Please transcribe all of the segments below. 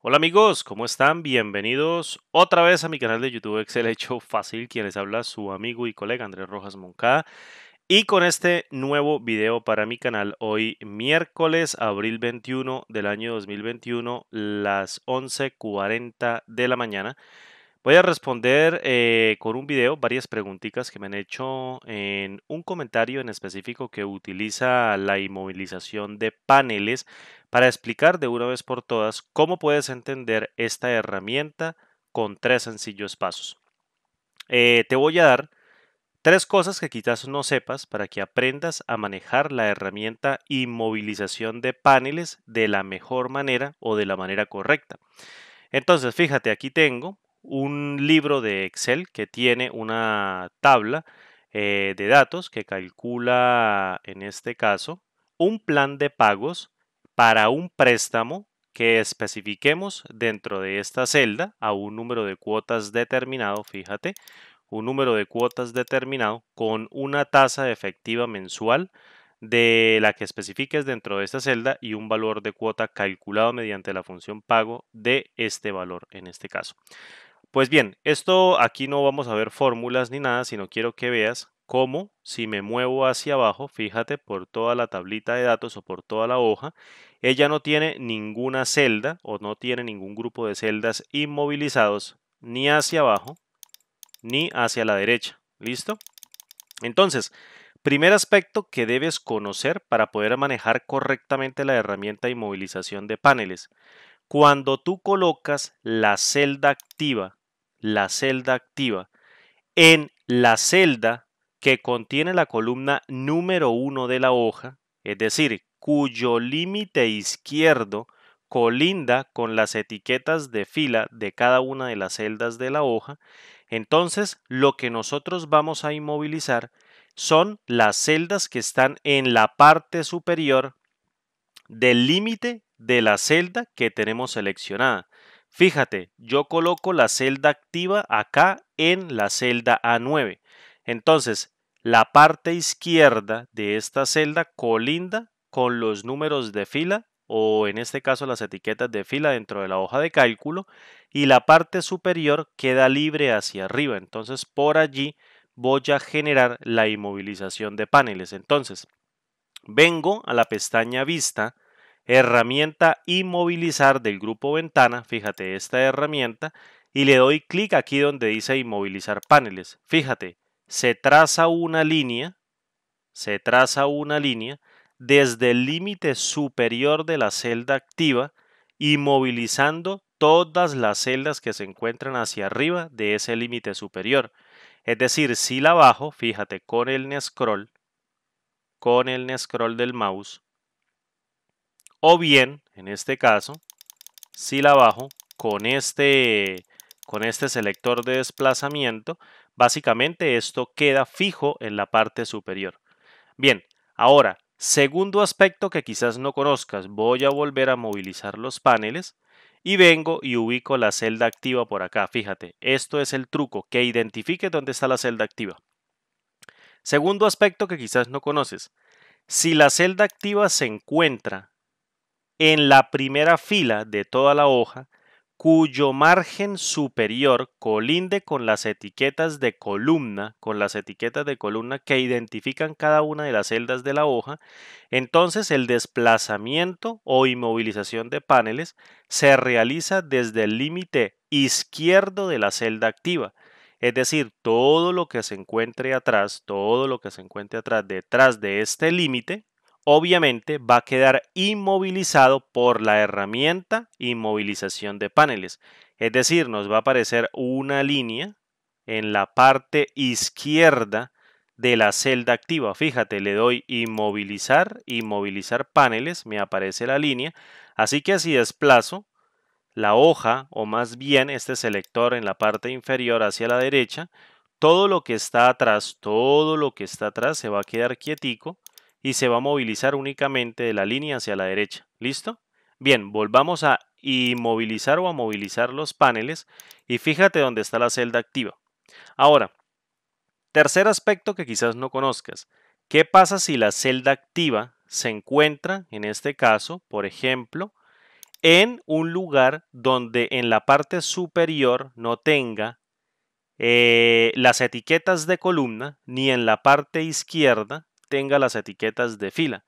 Hola amigos, ¿cómo están? Bienvenidos otra vez a mi canal de YouTube Excel Hecho Fácil, quienes habla su amigo y colega Andrés Rojas Moncada. Y con este nuevo video para mi canal, hoy miércoles, abril 21 del año 2021, las 11.40 de la mañana. Voy a responder eh, con un video varias preguntitas que me han hecho en un comentario en específico que utiliza la inmovilización de paneles para explicar de una vez por todas cómo puedes entender esta herramienta con tres sencillos pasos. Eh, te voy a dar tres cosas que quizás no sepas para que aprendas a manejar la herramienta inmovilización de paneles de la mejor manera o de la manera correcta. Entonces, fíjate, aquí tengo un libro de Excel que tiene una tabla eh, de datos que calcula, en este caso, un plan de pagos para un préstamo que especifiquemos dentro de esta celda a un número de cuotas determinado, fíjate, un número de cuotas determinado con una tasa efectiva mensual de la que especifiques dentro de esta celda y un valor de cuota calculado mediante la función pago de este valor en este caso. Pues bien, esto aquí no vamos a ver fórmulas ni nada, sino quiero que veas cómo si me muevo hacia abajo, fíjate por toda la tablita de datos o por toda la hoja, ella no tiene ninguna celda o no tiene ningún grupo de celdas inmovilizados ni hacia abajo ni hacia la derecha. ¿Listo? Entonces, primer aspecto que debes conocer para poder manejar correctamente la herramienta de inmovilización de paneles. Cuando tú colocas la celda activa la celda activa, en la celda que contiene la columna número 1 de la hoja, es decir, cuyo límite izquierdo colinda con las etiquetas de fila de cada una de las celdas de la hoja, entonces lo que nosotros vamos a inmovilizar son las celdas que están en la parte superior del límite de la celda que tenemos seleccionada. Fíjate, yo coloco la celda activa acá en la celda A9. Entonces, la parte izquierda de esta celda colinda con los números de fila o en este caso las etiquetas de fila dentro de la hoja de cálculo y la parte superior queda libre hacia arriba. Entonces, por allí voy a generar la inmovilización de paneles. Entonces, vengo a la pestaña vista herramienta inmovilizar del grupo ventana, fíjate esta herramienta, y le doy clic aquí donde dice inmovilizar paneles. Fíjate, se traza una línea, se traza una línea desde el límite superior de la celda activa, inmovilizando todas las celdas que se encuentran hacia arriba de ese límite superior. Es decir, si la bajo, fíjate, con el scroll, con el scroll del mouse, o bien, en este caso, si la bajo con este, con este selector de desplazamiento, básicamente esto queda fijo en la parte superior. Bien, ahora, segundo aspecto que quizás no conozcas, voy a volver a movilizar los paneles y vengo y ubico la celda activa por acá. Fíjate, esto es el truco, que identifique dónde está la celda activa. Segundo aspecto que quizás no conoces, si la celda activa se encuentra en la primera fila de toda la hoja cuyo margen superior colinde con las etiquetas de columna, con las etiquetas de columna que identifican cada una de las celdas de la hoja, entonces el desplazamiento o inmovilización de paneles se realiza desde el límite izquierdo de la celda activa. Es decir, todo lo que se encuentre atrás, todo lo que se encuentre atrás detrás de este límite, obviamente va a quedar inmovilizado por la herramienta inmovilización de paneles. Es decir, nos va a aparecer una línea en la parte izquierda de la celda activa. Fíjate, le doy inmovilizar, inmovilizar paneles, me aparece la línea. Así que si desplazo la hoja o más bien este selector en la parte inferior hacia la derecha, todo lo que está atrás, todo lo que está atrás se va a quedar quietico y se va a movilizar únicamente de la línea hacia la derecha. ¿Listo? Bien, volvamos a inmovilizar o a movilizar los paneles y fíjate dónde está la celda activa. Ahora, tercer aspecto que quizás no conozcas. ¿Qué pasa si la celda activa se encuentra, en este caso, por ejemplo, en un lugar donde en la parte superior no tenga eh, las etiquetas de columna, ni en la parte izquierda, tenga las etiquetas de fila.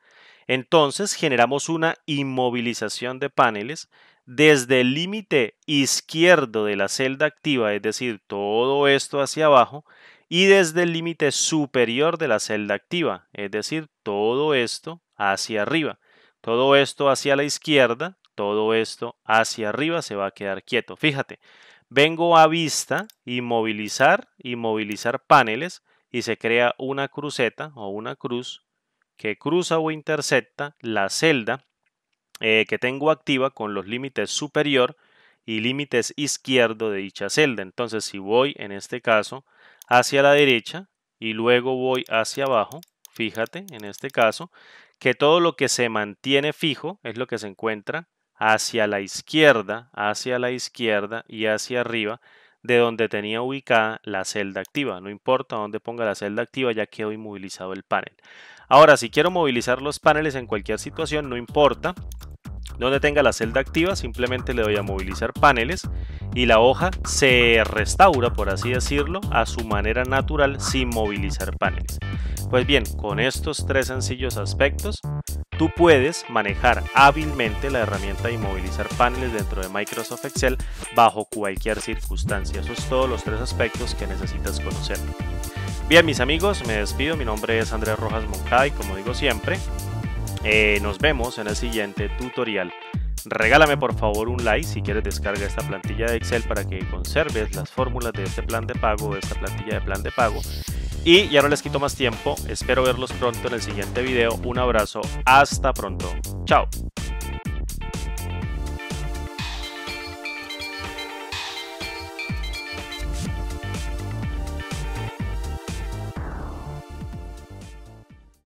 Entonces generamos una inmovilización de paneles desde el límite izquierdo de la celda activa, es decir, todo esto hacia abajo, y desde el límite superior de la celda activa, es decir, todo esto hacia arriba. Todo esto hacia la izquierda, todo esto hacia arriba se va a quedar quieto. Fíjate, vengo a vista, inmovilizar, inmovilizar paneles, y se crea una cruceta o una cruz que cruza o intercepta la celda eh, que tengo activa con los límites superior y límites izquierdo de dicha celda. Entonces si voy en este caso hacia la derecha y luego voy hacia abajo, fíjate en este caso, que todo lo que se mantiene fijo es lo que se encuentra hacia la izquierda, hacia la izquierda y hacia arriba de donde tenía ubicada la celda activa. No importa dónde ponga la celda activa, ya quedó inmovilizado el panel. Ahora, si quiero movilizar los paneles en cualquier situación, no importa, dónde tenga la celda activa simplemente le doy a movilizar paneles y la hoja se restaura, por así decirlo, a su manera natural sin movilizar paneles. Pues bien, con estos tres sencillos aspectos, tú puedes manejar hábilmente la herramienta de movilizar paneles dentro de Microsoft Excel bajo cualquier circunstancia. Esos son todos los tres aspectos que necesitas conocer. Bien, mis amigos, me despido. Mi nombre es Andrés Rojas Moncada y como digo siempre, eh, nos vemos en el siguiente tutorial. Regálame por favor un like si quieres descargar esta plantilla de Excel para que conserves las fórmulas de este plan de pago, de esta plantilla de plan de pago. Y ya no les quito más tiempo, espero verlos pronto en el siguiente video. Un abrazo, hasta pronto. Chao.